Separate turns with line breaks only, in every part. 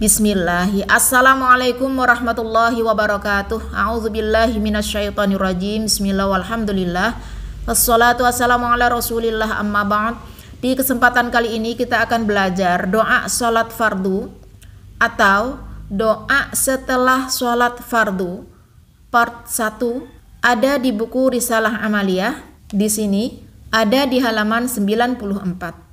Bismillahi Assalamualaikum warahmatullahi wabarakatuh A'udzubillahi minasyaitonirrajim Bismillah walhamdulillah Wassalatu wassalamu ala rasulillah amma ba'd Di kesempatan kali ini kita akan belajar doa sholat fardu Atau doa setelah sholat fardu Part 1 ada di buku Risalah Amaliyah Di sini ada di halaman 94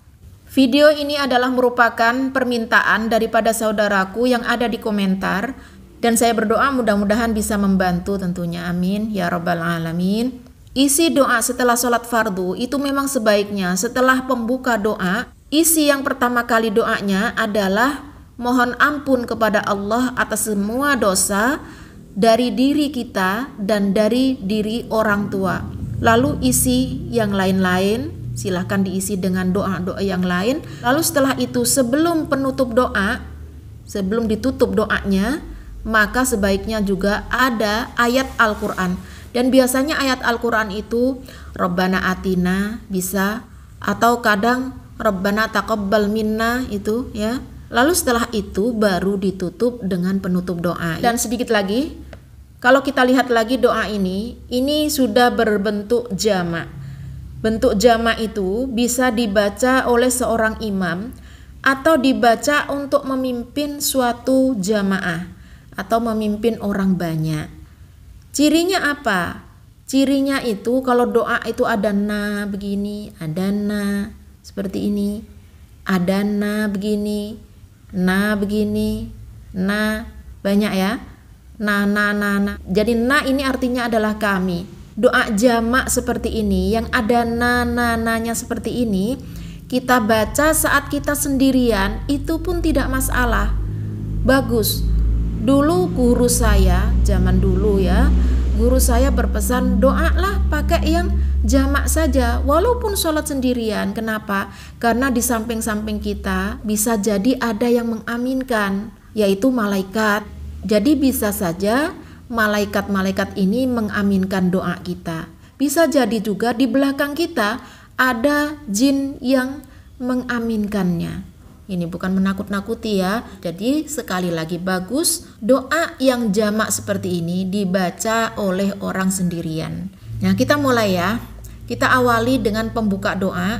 Video ini adalah merupakan permintaan daripada saudaraku yang ada di komentar dan saya berdoa mudah-mudahan bisa membantu tentunya. Amin ya rabbal alamin. Isi doa setelah sholat fardu itu memang sebaiknya setelah pembuka doa, isi yang pertama kali doanya adalah mohon ampun kepada Allah atas semua dosa dari diri kita dan dari diri orang tua. Lalu isi yang lain-lain Silahkan diisi dengan doa-doa yang lain. Lalu setelah itu sebelum penutup doa, sebelum ditutup doanya, maka sebaiknya juga ada ayat Al-Quran. Dan biasanya ayat Al-Quran itu Rabbana Atina bisa atau kadang Rabbana Taqabbal Minna itu ya. Lalu setelah itu baru ditutup dengan penutup doa. Dan sedikit lagi, kalau kita lihat lagi doa ini, ini sudah berbentuk jamak. Bentuk jama itu bisa dibaca oleh seorang imam atau dibaca untuk memimpin suatu jamaah atau memimpin orang banyak. Cirinya apa? Cirinya itu kalau doa itu ada na begini, ada na seperti ini, ada na begini, na begini, na banyak ya. Na na na na. Jadi na ini artinya adalah kami doa jamak seperti ini yang ada nanananya seperti ini kita baca saat kita sendirian itu pun tidak masalah bagus dulu guru saya zaman dulu ya guru saya berpesan doalah pakai yang jamak saja walaupun sholat sendirian kenapa karena di samping-samping kita bisa jadi ada yang mengaminkan yaitu malaikat jadi bisa saja malaikat-malaikat ini mengaminkan doa kita. Bisa jadi juga di belakang kita ada jin yang mengaminkannya. Ini bukan menakut-nakuti ya. Jadi sekali lagi bagus doa yang jamak seperti ini dibaca oleh orang sendirian. Nah, kita mulai ya. Kita awali dengan pembuka doa.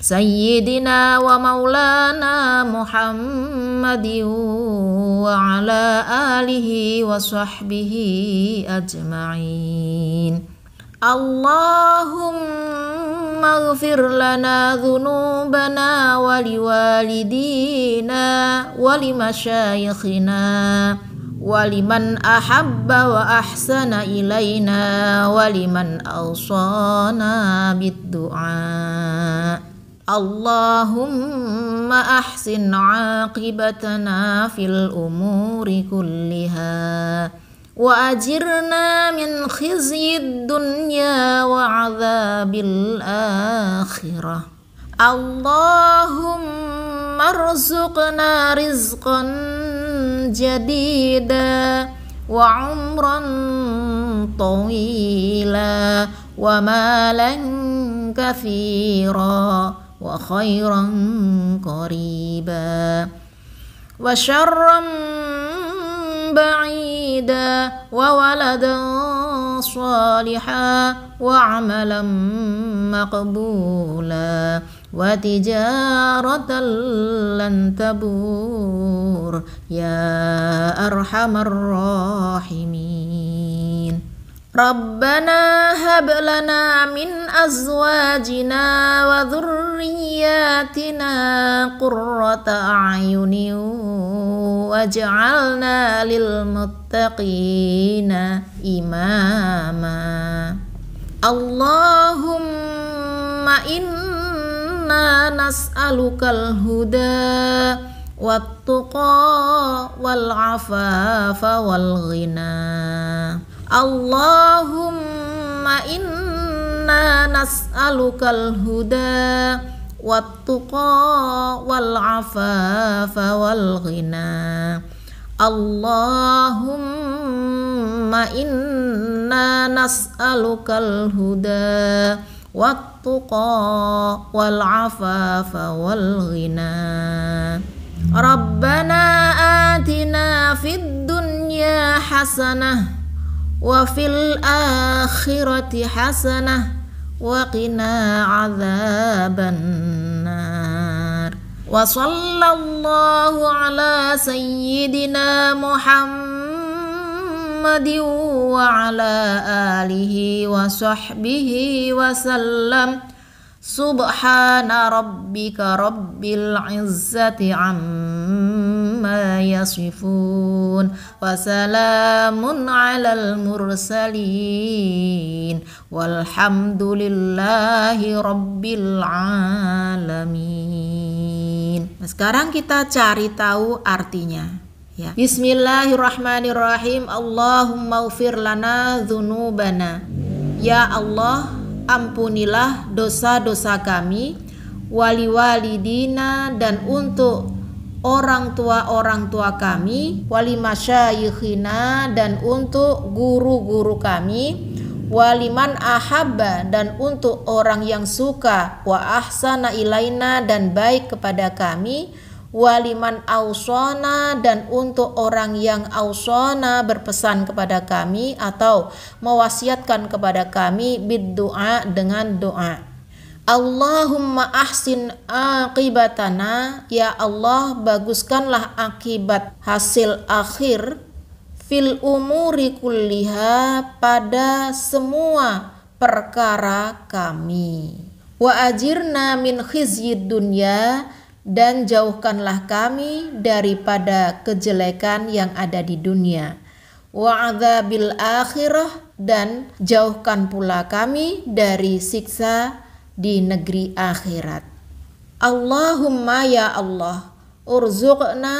سيدنا ومولانا محمد وعلى آله وصحبه أجمعين اللهم اغفر لنا ذنوبنا ولوالدينا ولمشايخنا ولمن أحب وأحسن إلينا ولمن أوصانا بالدعاء اللهم احسن عاقبتنا في الامور كلها واجرنا من خزي الدنيا وعذاب الاخره اللهم ارزقنا رزقا جديدا وعمرا طويلا ومالا كثيرا وخيرا قريبا وشرا بعيدا وولدا صالحا وعملا مقبولا وتجارة لن تبور يا أرحم الراحمين Rabbana hab min azwajina wa dhurriyyatina qurrata a'yuni waj'alna lil muttaqina imama Allahumma inna nas'alukal huda wat tuqa wal afafa wal ghina Allahumma inna nas'alukal huda wat tuqa wal afafa wal ghina Allahumma inna nas'alukal huda wat tuqa wal afafa wal ghina Rabbana atina fid dunya hasanah وفي الآخرة حسنة وقنا عذاب النار وصلى الله على سيدنا محمد وعلى آله وصحبه وسلم سبحان ربك رب العزة عما عما يصفون وسلام على المرسلين والحمد لله رب العالمين nah, sekarang kita cari tahu artinya ya. Bismillahirrahmanirrahim. Allahumma ufir lana dhunubana Ya Allah, ampunilah dosa-dosa kami, wali walidina dan untuk orang tua-orang tua kami, wali masyayikhina dan untuk guru-guru kami, waliman ahabba dan untuk orang yang suka wa ahsana ilaina dan baik kepada kami, waliman ausona dan untuk orang yang ausona berpesan kepada kami atau mewasiatkan kepada kami bid doa dengan doa. Allahumma ahsin akibatana ya Allah baguskanlah akibat hasil akhir fil umuri kulliha pada semua perkara kami wa ajirna min khizyid dunya dan jauhkanlah kami daripada kejelekan yang ada di dunia wa azabil akhirah dan jauhkan pula kami dari siksa di negeri akhirat. Allahumma ya Allah, urzuqna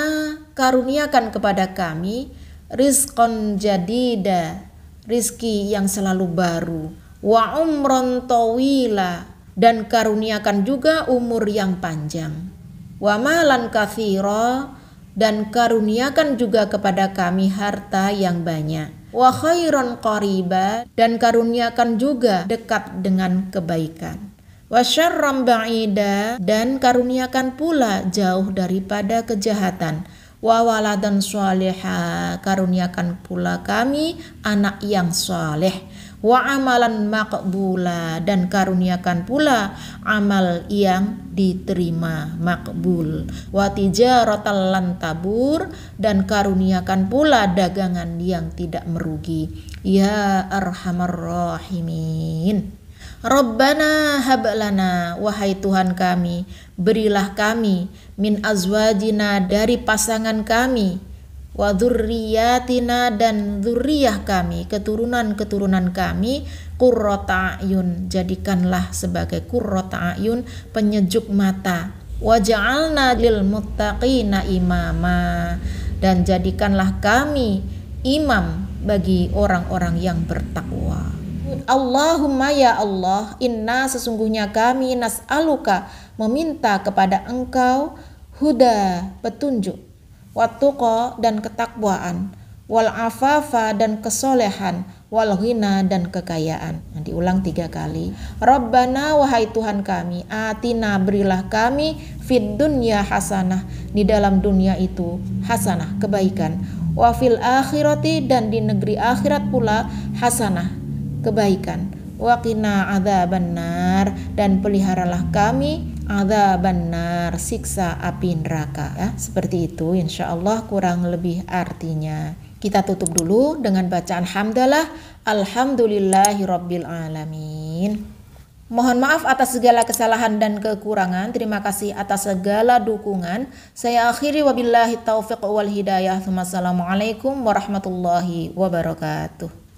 karuniakan kepada kami rizqon jadida, rizki yang selalu baru, wa umron tawila, dan karuniakan juga umur yang panjang. Wa malan kathiro, dan karuniakan juga kepada kami harta yang banyak. Wa khairon qariba, dan karuniakan juga dekat dengan kebaikan wasyarram ba'ida dan karuniakan pula jauh daripada kejahatan wa waladan soleha karuniakan pula kami anak yang soleh wa amalan makbula dan karuniakan pula amal yang diterima makbul wa tijaratal lan tabur dan karuniakan pula dagangan yang tidak merugi ya arhamar rahimin Rabbana hablana wahai Tuhan kami berilah kami min azwajina dari pasangan kami wa dzurriyyatina dan dzurriyah kami keturunan-keturunan kami qurrata ayun jadikanlah sebagai qurrata ayun penyejuk mata wajalna lil muttaqina imama dan jadikanlah kami imam bagi orang-orang yang bertakwa. Allahumma ya Allah, inna sesungguhnya kami nas'aluka meminta kepada engkau huda petunjuk, watuqa dan ketakwaan, wal afafa dan kesolehan, wal dan kekayaan. Nah, diulang tiga kali. Rabbana wahai Tuhan kami, atina berilah kami fid dunya hasanah di dalam dunia itu hasanah kebaikan wafil akhirati dan di negeri akhirat pula hasanah kebaikan. wakina ada benar dan peliharalah kami ada benar siksa api neraka. Ya, seperti itu insya Allah kurang lebih artinya. Kita tutup dulu dengan bacaan hamdalah alhamdulillahirobbilalamin. alamin. Mohon maaf atas segala kesalahan dan kekurangan. Terima kasih atas segala dukungan. Saya akhiri wabillahi taufiq wal hidayah. Wassalamualaikum warahmatullahi wabarakatuh.